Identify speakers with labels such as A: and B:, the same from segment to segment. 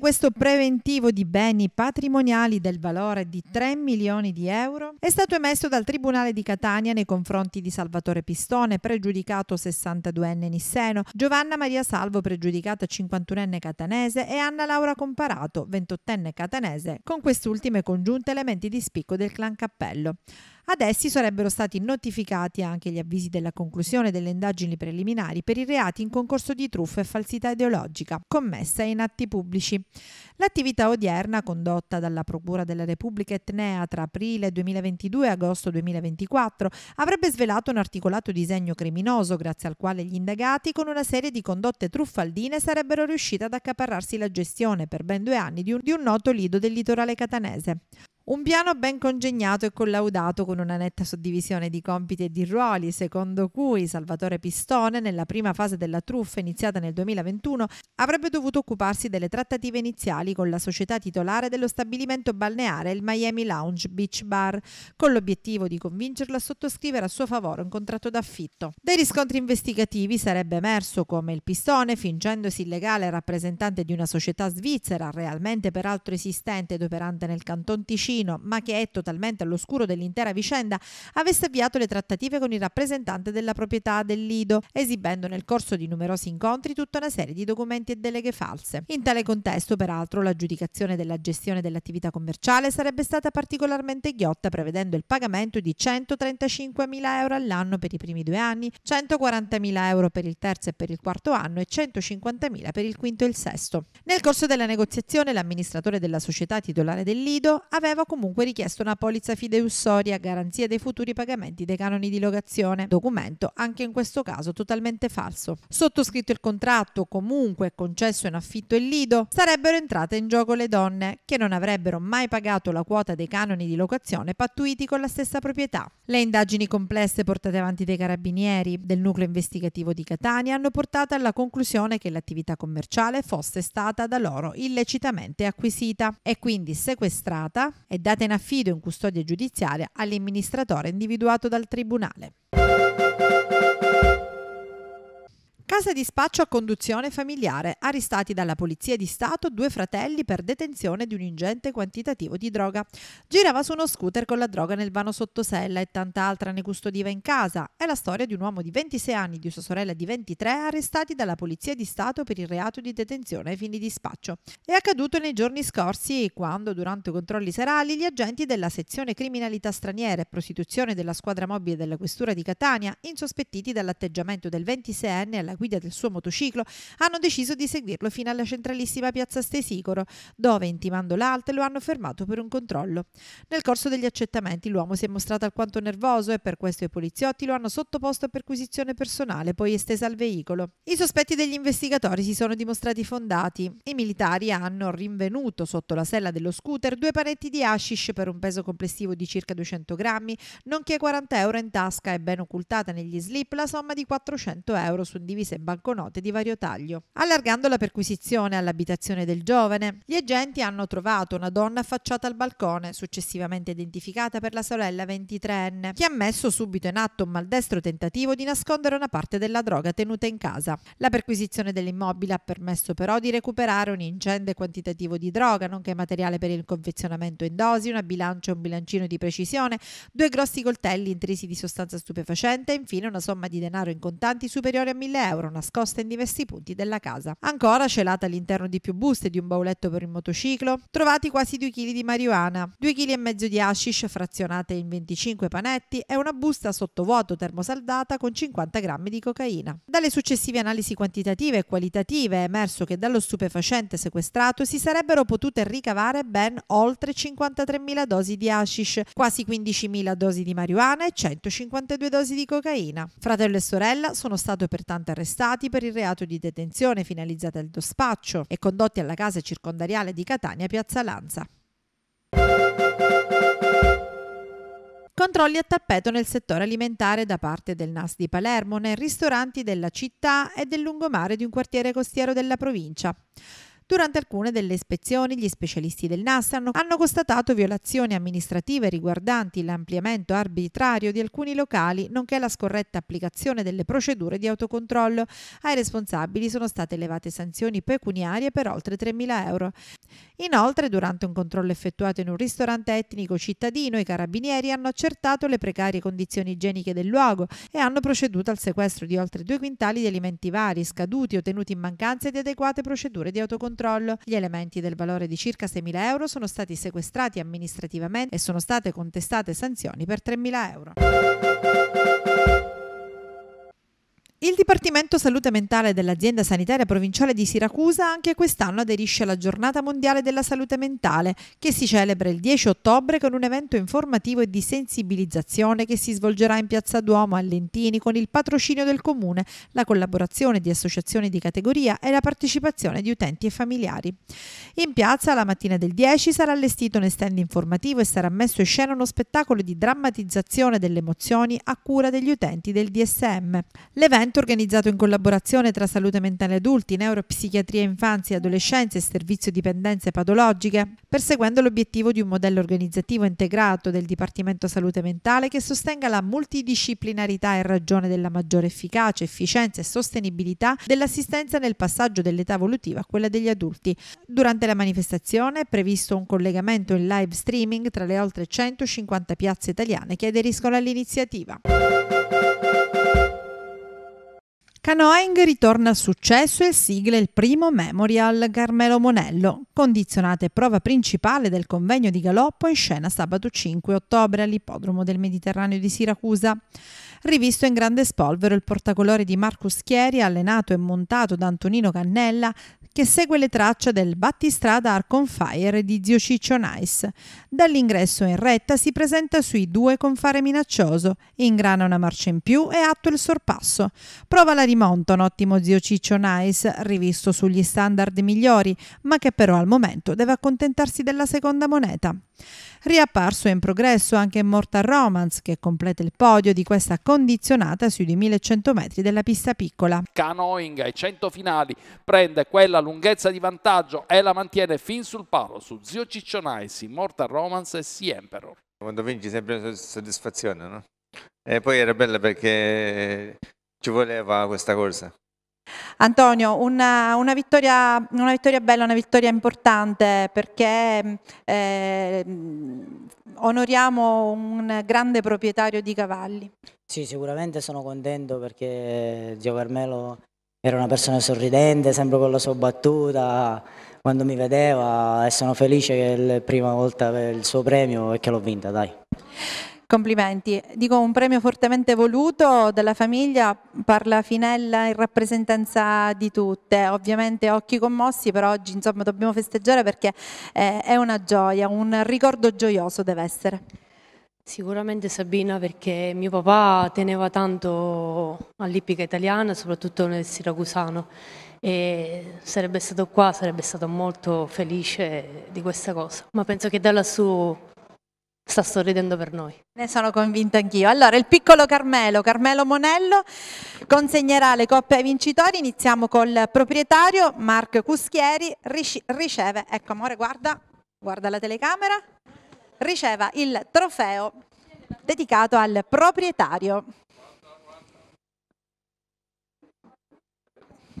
A: questo preventivo di beni patrimoniali del valore di 3 milioni di euro è stato emesso dal Tribunale di Catania nei confronti di Salvatore Pistone, pregiudicato 62enne Nisseno, Giovanna Maria Salvo, pregiudicata 51enne catanese e Anna Laura Comparato, 28enne catanese, con quest'ultima congiunte elementi di spicco del clan Cappello. Ad essi sarebbero stati notificati anche gli avvisi della conclusione delle indagini preliminari per i reati in concorso di truffa e falsità ideologica commessa in atti pubblici. L'attività odierna, condotta dalla Procura della Repubblica Etnea tra aprile 2022 e agosto 2024, avrebbe svelato un articolato disegno criminoso grazie al quale gli indagati con una serie di condotte truffaldine sarebbero riusciti ad accaparrarsi la gestione per ben due anni di un, di un noto lido del litorale catanese. Un piano ben congegnato e collaudato con una netta suddivisione di compiti e di ruoli, secondo cui Salvatore Pistone, nella prima fase della truffa iniziata nel 2021, avrebbe dovuto occuparsi delle trattative iniziali con la società titolare dello stabilimento balneare il Miami Lounge Beach Bar, con l'obiettivo di convincerla a sottoscrivere a suo favore un contratto d'affitto. Dai riscontri investigativi sarebbe emerso come il Pistone, fingendosi illegale rappresentante di una società svizzera, realmente peraltro esistente ed operante nel canton Ticino, Torino, ma che è totalmente all'oscuro dell'intera vicenda, avesse avviato le trattative con il rappresentante della proprietà del Lido, esibendo nel corso di numerosi incontri tutta una serie di documenti e deleghe false. In tale contesto, peraltro, l'aggiudicazione della gestione dell'attività commerciale sarebbe stata particolarmente ghiotta, prevedendo il pagamento di 135.000 euro all'anno per i primi due anni, 140.000 euro per il terzo e per il quarto anno e 150.000 per il quinto e il sesto. Nel corso della negoziazione, l'amministratore della società titolare del Lido aveva comunque richiesto una polizza fideussoria a garanzia dei futuri pagamenti dei canoni di locazione, documento anche in questo caso totalmente falso. Sottoscritto il contratto, comunque concesso in affitto il lido, sarebbero entrate in gioco le donne, che non avrebbero mai pagato la quota dei canoni di locazione pattuiti con la stessa proprietà. Le indagini complesse portate avanti dai carabinieri del nucleo investigativo di Catania hanno portato alla conclusione che l'attività commerciale fosse stata da loro illecitamente acquisita e quindi sequestrata è data in affido in custodia giudiziaria all'amministratore individuato dal Tribunale. Casa di spaccio a conduzione familiare, arrestati dalla Polizia di Stato due fratelli per detenzione di un ingente quantitativo di droga. Girava su uno scooter con la droga nel vano sottosella e tanta altra ne custodiva in casa. È la storia di un uomo di 26 anni e di sua sorella di 23 arrestati dalla Polizia di Stato per il reato di detenzione ai fini di spaccio. È accaduto nei giorni scorsi quando, durante controlli serali, gli agenti della sezione criminalità straniera e prostituzione della squadra mobile della Questura di Catania, insospettiti dall'atteggiamento del 26enne alla guida del suo motociclo, hanno deciso di seguirlo fino alla centralissima piazza Stesicoro, dove, intimando l'alta, lo hanno fermato per un controllo. Nel corso degli accettamenti l'uomo si è mostrato alquanto nervoso e per questo i poliziotti lo hanno sottoposto a perquisizione personale, poi estesa al veicolo. I sospetti degli investigatori si sono dimostrati fondati. I militari hanno rinvenuto sotto la sella dello scooter due panetti di hashish per un peso complessivo di circa 200 grammi, nonché 40 euro in tasca e ben occultata negli slip la somma di 400 euro suddivisa divise e banconote di vario taglio. Allargando la perquisizione all'abitazione del giovane, gli agenti hanno trovato una donna affacciata al balcone, successivamente identificata per la sorella 23enne, che ha messo subito in atto un maldestro tentativo di nascondere una parte della droga tenuta in casa. La perquisizione dell'immobile ha permesso però di recuperare un ingente quantitativo di droga, nonché materiale per il confezionamento in dosi, una bilancia e un bilancino di precisione, due grossi coltelli intrisi di sostanza stupefacente e infine una somma di denaro in contanti superiore a 1000 euro euro nascosta in diversi punti della casa. Ancora celata all'interno di più buste di un bauletto per il motociclo, trovati quasi 2 kg di marijuana, 2 kg e mezzo di hashish frazionate in 25 panetti e una busta sottovuoto termosaldata con 50 grammi di cocaina. Dalle successive analisi quantitative e qualitative è emerso che dallo stupefacente sequestrato si sarebbero potute ricavare ben oltre 53.000 dosi di hashish, quasi 15.000 dosi di marijuana e 152 dosi di cocaina. Fratello e sorella sono stati pertanto arrestati arrestati per il reato di detenzione finalizzata al dospaccio e condotti alla casa circondariale di Catania Piazza Lanza. Controlli a tappeto nel settore alimentare da parte del NAS di Palermo, nei ristoranti della città e del lungomare di un quartiere costiero della provincia. Durante alcune delle ispezioni gli specialisti del NAS hanno, hanno constatato violazioni amministrative riguardanti l'ampliamento arbitrario di alcuni locali, nonché la scorretta applicazione delle procedure di autocontrollo. Ai responsabili sono state elevate sanzioni pecuniarie per oltre 3.000 euro. Inoltre, durante un controllo effettuato in un ristorante etnico cittadino, i carabinieri hanno accertato le precarie condizioni igieniche del luogo e hanno proceduto al sequestro di oltre due quintali di alimenti vari, scaduti o tenuti in mancanza di adeguate procedure di autocontrollo controllo. Gli elementi del valore di circa 6.000 euro sono stati sequestrati amministrativamente e sono state contestate sanzioni per 3.000
B: euro.
A: Il Dipartimento Salute Mentale dell'azienda sanitaria provinciale di Siracusa anche quest'anno aderisce alla Giornata Mondiale della Salute Mentale, che si celebra il 10 ottobre con un evento informativo e di sensibilizzazione che si svolgerà in Piazza Duomo a Lentini con il patrocinio del Comune, la collaborazione di associazioni di categoria e la partecipazione di utenti e familiari. In piazza la mattina del 10 sarà allestito un stand informativo e sarà messo in scena uno spettacolo di drammatizzazione delle emozioni a cura degli utenti del DSM. L'evento evento organizzato in collaborazione tra salute mentale adulti, neuropsichiatria infanzia e adolescenza e servizio dipendenze patologiche, perseguendo l'obiettivo di un modello organizzativo integrato del Dipartimento Salute Mentale che sostenga la multidisciplinarità in ragione della maggiore efficacia, efficienza e sostenibilità dell'assistenza nel passaggio dell'età evolutiva a quella degli adulti. Durante la manifestazione è previsto un collegamento in live streaming tra le oltre 150 piazze italiane che aderiscono all'iniziativa. Canoeng ritorna al successo e sigla il primo Memorial Carmelo Monello, condizionata e prova principale del convegno di Galoppo in scena sabato 5 ottobre all'Ippodromo del Mediterraneo di Siracusa. Rivisto in grande spolvero il portacolore di Marcus Chieri, allenato e montato da Antonino Cannella, che segue le tracce del battistrada Arcon Fire di zio Ciccio Nice. Dall'ingresso in retta si presenta sui due con fare minaccioso, ingrana una marcia in più e atto il sorpasso. Prova la rimonta un ottimo zio Ciccio Nice, rivisto sugli standard migliori, ma che però al momento deve accontentarsi della seconda moneta. Riapparso in progresso anche Mortal Romance che completa il podio di questa condizionata sui 2100 metri della pista piccola.
B: Canoing ai 100 finali prende quella lunghezza di vantaggio e la mantiene fin sul palo su Zio Ciccionaisi, Mortal Romance e Sea Emperor.
A: Quando vinci sempre soddisfazione, no? E poi era bella perché ci voleva questa corsa. Antonio, una, una, vittoria, una, vittoria, bella, una vittoria importante perché eh, mm, onoriamo un grande proprietario di cavalli. Sì, sicuramente sono contento perché Gio Carmelo
B: era una persona sorridente, sempre con la sua battuta, quando mi vedeva e sono felice che è la prima volta per il suo premio e che l'ho vinta, dai.
A: Complimenti. Dico un premio fortemente voluto dalla famiglia, parla Finella in rappresentanza di tutte. Ovviamente occhi commossi, però oggi insomma dobbiamo festeggiare perché eh, è una gioia, un ricordo gioioso deve essere. Sicuramente Sabina perché mio papà teneva tanto all'ippica italiana, soprattutto nel siracusano e sarebbe stato qua, sarebbe stato molto felice di questa cosa. Ma penso che da lassù sta sorridendo per noi. Ne sono convinta anch'io. Allora, il piccolo Carmelo, Carmelo Monello, consegnerà le coppe ai vincitori. Iniziamo col proprietario, Marco Cuschieri, riceve, ecco amore, guarda, guarda la telecamera, riceva il trofeo dedicato al proprietario.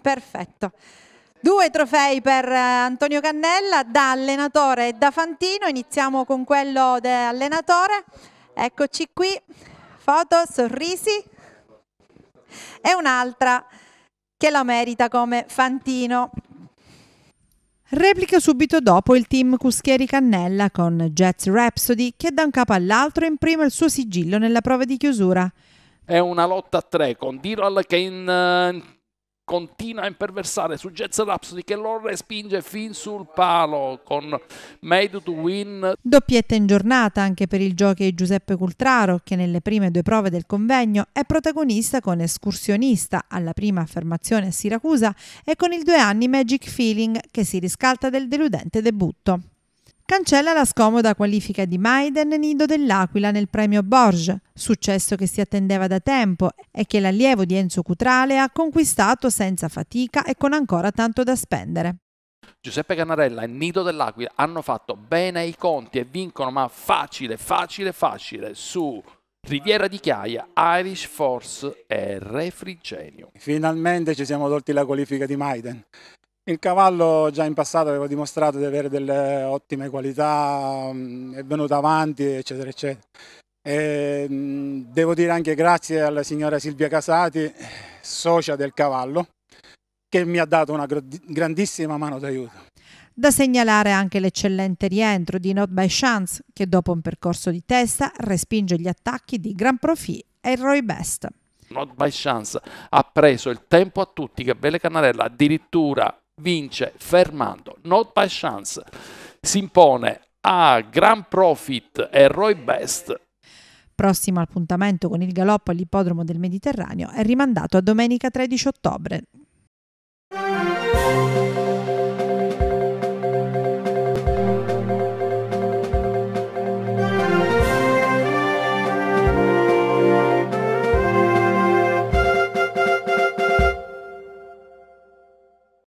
A: Perfetto. Due trofei per eh, Antonio Cannella da allenatore e da Fantino, iniziamo con quello da allenatore, eccoci qui, foto, sorrisi e un'altra che la merita come Fantino. Replica subito dopo il team Cuschieri Cannella con Jets Rhapsody che da un capo all'altro imprime il suo sigillo nella prova di chiusura.
B: È una lotta a tre con Dirol che in eh, continua a imperversare su Jazz Rhapsody che lo respinge fin sul palo con Made to Win.
A: Doppietta in giornata anche per il jockey Giuseppe Cultraro che nelle prime due prove del convegno è protagonista con Escursionista alla prima affermazione a Siracusa e con il due anni Magic Feeling che si riscalta del deludente debutto cancella la scomoda qualifica di Maiden Nido dell'Aquila nel premio Borges, successo che si attendeva da tempo e che l'allievo di Enzo Cutrale ha conquistato senza fatica e con ancora tanto da spendere.
B: Giuseppe Canarella e Nido dell'Aquila hanno fatto bene i conti e vincono ma facile, facile, facile su Riviera di Chiaia, Irish Force e Refrigenio. Finalmente ci siamo tolti la qualifica di Maiden il cavallo già in passato aveva dimostrato di avere delle ottime qualità, mm, è venuto avanti, eccetera, eccetera. E mm, devo dire anche grazie alla signora Silvia Casati, socia del cavallo, che mi ha dato una grandissima mano d'aiuto.
A: Da segnalare anche l'eccellente rientro di Not by Chance, che dopo un percorso di testa respinge gli attacchi di Gran Profi e Roy Best.
B: Not by Chance ha preso il tempo a tutti, che belle Canarella, addirittura vince fermando Not by Chance, si impone a Grand Profit e Roy Best.
A: Prossimo appuntamento con il galoppo all'ippodromo del Mediterraneo è rimandato a domenica 13 ottobre.